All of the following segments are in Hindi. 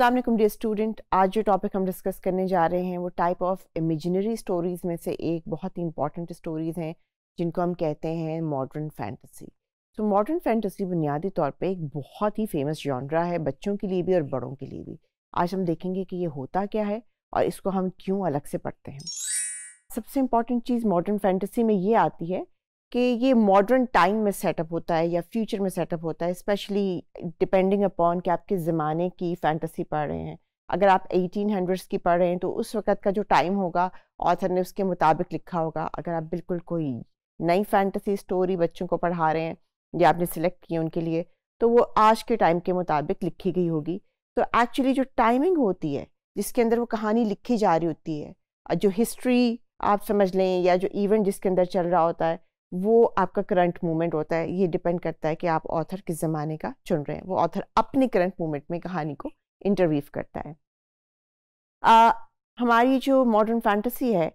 असलम वालेकुम डियर स्टूडेंट आज जो टॉपिक हम डिस्कस करने जा रहे हैं वो टाइप ऑफ इमेजिनरी स्टोरीज़ में से एक बहुत ही इंपॉर्टेंट स्टोरीज़ हैं जिनको हम कहते हैं मॉडर्न फैंटसी तो मॉडर्न फैंटसी बुनियादी तौर पे एक बहुत ही फेमस जॉनरा है बच्चों के लिए भी और बड़ों के लिए भी आज हम देखेंगे कि ये होता क्या है और इसको हम क्यों अलग से पढ़ते हैं सबसे इम्पॉर्टेंट चीज़ मॉडर्न फैंटसी में ये आती है कि ये मॉडर्न टाइम में सेटअप होता है या फ्यूचर में सेटअप होता है स्पेशली डिपेंडिंग अपॉन कि आप किस ज़माने की फ़ैंटसी पढ़ रहे हैं अगर आप एटीन हंड्रेड्स की पढ़ रहे हैं तो उस वक़्त का जो टाइम होगा ऑथर ने उसके मुताबिक लिखा होगा अगर आप बिल्कुल कोई नई फैंटेसी स्टोरी बच्चों को पढ़ा रहे हैं या आपने सेलेक्ट किए उनके लिए तो वो आज के टाइम के मुताबिक लिखी गई होगी तो एक्चुअली जो टाइमिंग होती है जिसके अंदर वो कहानी लिखी जा रही होती है जो हिस्ट्री आप समझ लें या जो इवेंट जिसके अंदर चल रहा होता है वो आपका करंट मूवमेंट होता है ये डिपेंड करता है कि आप ऑथर किस ज़माने का चुन रहे हैं वो ऑथर अपने करंट मूवमेंट में कहानी को इंटरव्यू करता है आ, हमारी जो मॉडर्न फैंटेसी है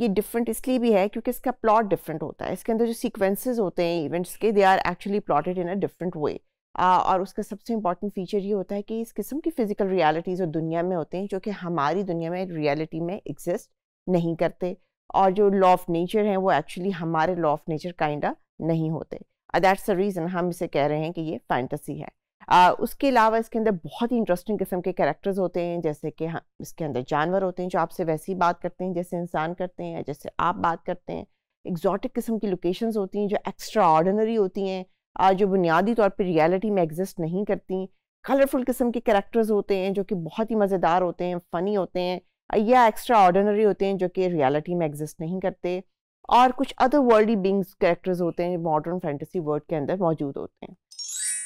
ये डिफरेंट इसलिए भी है क्योंकि इसका प्लॉट डिफरेंट होता है इसके अंदर जो सीक्वेंसेस होते हैं इवेंट्स के they are actually plotted in a different way और उसका सबसे इंपॉर्टेंट फीचर ये होता है कि इस किस्म की फ़िज़िकल रियालिटीज़ और दुनिया में होते हैं जो कि हमारी दुनिया में रियलिटी में एग्जिस्ट नहीं करते और जो लॉ ऑफ नेचर हैं वो एक्चुअली हमारे लॉ ऑफ नेचर काइंडा नहीं होते दैट्स द रीज़न हम इसे कह रहे हैं कि ये फैंटसी है आ, uh, उसके अलावा इसके अंदर बहुत ही इंटरेस्टिंग किस्म के कैरेक्टर्स होते हैं जैसे कि हम इसके अंदर जानवर होते हैं जो आपसे वैसी बात करते हैं जैसे इंसान करते हैं जैसे आप बात करते हैं एग्जॉटिक किस्म की लोकेशंस होती हैं जो एक्स्ट्रा ऑर्डनरी होती हैं uh, जो बुनियादी तौर पर रियलिटी में एग्जिस्ट नहीं करती कलरफुल किस्म के करेक्टर्स होते हैं जो कि बहुत ही मज़ेदार होते हैं फ़नी होते हैं या एक्स्ट्रा ऑर्डनरी होते हैं जो कि रियलिटी में एग्जिस्ट नहीं करते और कुछ अदर वर्ल्डी बींग्स कैरेक्टर्स होते हैं मॉडर्न फैंटेसी वर्ल्ड के अंदर मौजूद होते हैं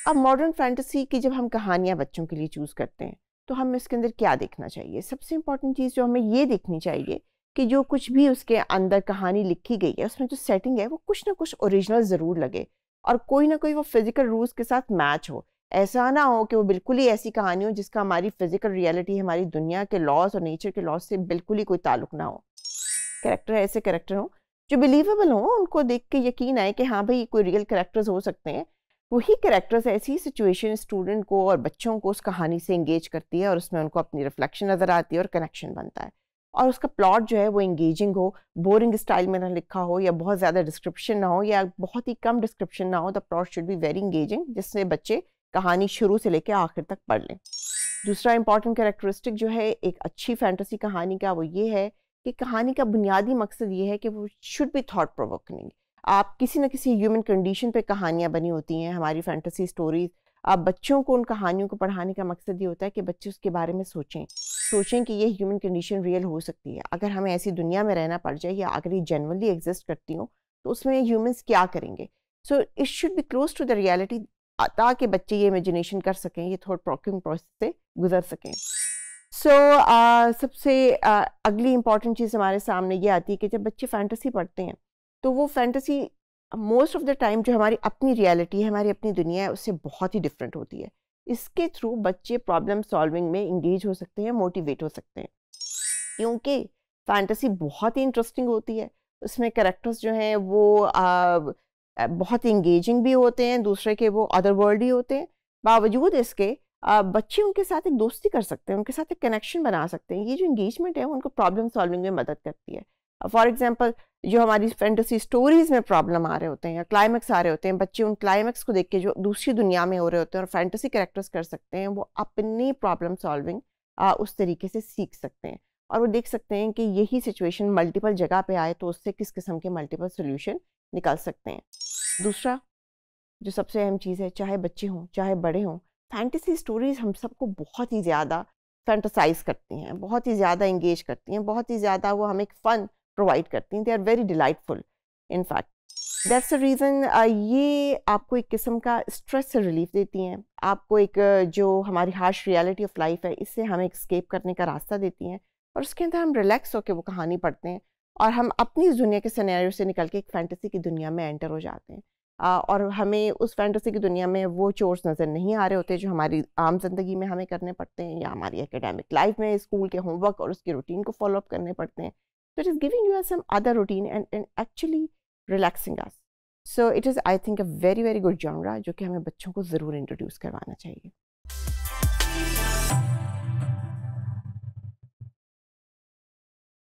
अब मॉडर्न फैंटेसी की जब हम कहानियाँ बच्चों के लिए चूज़ करते हैं तो हमें उसके अंदर क्या देखना चाहिए सबसे इम्पॉर्टेंट चीज़ जो हमें ये देखनी चाहिए कि जो कुछ भी उसके अंदर कहानी लिखी गई है उसमें जो सेटिंग है वो कुछ ना कुछ ओरिजिनल ज़रूर लगे और कोई ना कोई वो फिज़िकल रूल्स के साथ मैच हो ऐसा ना हो कि वो बिल्कुल ही ऐसी कहानी हो जिसका हमारी फिजिकल रियलिटी हमारी दुनिया के लॉस और नेचर के लॉस से बिल्कुल ही कोई ताल्लुक ना हो करेक्टर ऐसे करेक्टर हों जो बिलीवेबल हों उनको देख के यकीन आए कि हाँ भाई कोई रियल करेक्टर्स हो सकते हैं वही करेक्टर्स ऐसी सिचुएशन स्टूडेंट को और बच्चों को उस कहानी से इंगेज करती है और उसमें उनको अपनी रिफ्लेक्शन नज़र आती है और कनेक्शन बनता है और उसका प्लॉट जो है वो इंगेजिंग हो बोरिंग स्टाइल में ना लिखा हो या बहुत ज़्यादा डिस्क्रिप्शन ना हो या बहुत ही कम डिस्क्रिप्शन ना हो the plot should be very engaging जिससे बच्चे कहानी शुरू से लेकर आखिर तक पढ़ लें दूसरा इम्पॉर्टेंट कैरेक्टरिस्टिक जो है एक अच्छी फैंटेसी कहानी का वो ये है कि कहानी का बुनियादी मकसद ये है कि वो शुड बी थाट प्रोवोकनिंग आप किसी न किसी ह्यूमन कंडीशन पे कहानियाँ बनी होती हैं हमारी फैंटेसी स्टोरीज आप बच्चों को उन कहानियों को पढ़ाने का मकसद ये होता है कि बच्चे उसके बारे में सोचें सोचें कि ये ह्यूमन कंडीशन रियल हो सकती है अगर हमें ऐसी दुनिया में रहना पड़ जाए या अगर ये जनरली एग्जिस्ट करती हो तो उसमें ह्यूमन्स क्या करेंगे so it should be close to the reality ताकि बच्चे ये इमेजिनेशन कर सकें ये थॉट प्रॉकिंग प्रोसेस से गुजर सकें सो so, uh, सबसे uh, अगली इंपॉर्टेंट चीज़ हमारे सामने ये आती है कि जब बच्चे फैंटेसी पढ़ते हैं तो वो fantasy most of the time जो हमारी अपनी रियलिटी है हमारी अपनी दुनिया है उससे बहुत ही डिफरेंट होती है इसके थ्रू बच्चे प्रॉब्लम सॉल्विंग में इंगेज हो सकते हैं मोटिवेट हो सकते हैं क्योंकि फैंटेसी बहुत ही इंटरेस्टिंग होती है उसमें करेक्टर्स जो हैं वो बहुत इंगेजिंग भी होते हैं दूसरे के वो अदर वर्ल्ड ही होते हैं बावजूद इसके बच्चे उनके साथ एक दोस्ती कर सकते हैं उनके साथ एक कनेक्शन बना सकते हैं ये जो इंगेजमेंट है उनको प्रॉब्लम सॉल्विंग में मदद करती है फॉर एग्जाम्पल जो हमारी फैंटेसी स्टोरीज में प्रॉब्लम आ रहे होते हैं या क्लाइमैक्स आ रहे होते हैं बच्चे उन क्लाइमैक्स को देख के जो दूसरी दुनिया में हो रहे होते हैं और फैंटसी करेक्टर्स कर सकते हैं वो अपनी प्रॉब्लम सॉल्विंग उस तरीके से सीख सकते हैं और वो देख सकते हैं कि यही सिचुएशन मल्टीपल जगह पे आए तो उससे किस किस्म के मल्टीपल सोल्यूशन निकाल सकते हैं दूसरा जो सबसे अहम चीज़ है चाहे बच्चे हों चाहे बड़े हों फैंटेसी स्टोरीज़ हम सबको बहुत ही ज़्यादा फैंटसाइज करती हैं बहुत ही ज़्यादा इंगेज करती हैं बहुत ही ज़्यादा वो हमें एक फ़न प्रोवाइड करती हैं they are very delightful in fact that's a reason ये आपको एक किस्म का स्ट्रेस से रिलीफ देती हैं आपको एक जो हमारी हार्श रियलिटी ऑफ लाइफ है इससे हमें एक स्केप करने का रास्ता देती हैं और उसके अंदर हम रिलैक्स होकर वो कहानी पढ़ते हैं और हम अपनी इस दुनिया के सिनेरियो से निकल के एक फैंटेसी की दुनिया में एंटर हो जाते हैं आ, और हमें उस फैंटेसी की दुनिया में वो चोर्स नज़र नहीं आ रहे होते जो हमारी आम जिंदगी में हमें करने पड़ते हैं या हमारी एकेडमिक लाइफ में स्कूल के होमवर्क और उसकी रूटीन को फॉलोअप करने पड़ते हैं so it is giving you some other routine and and actually relaxing as so it is I think a very very good genre जो कि हमें बच्चों को ज़रूर इंट्रोड्यूस करवाना चाहिए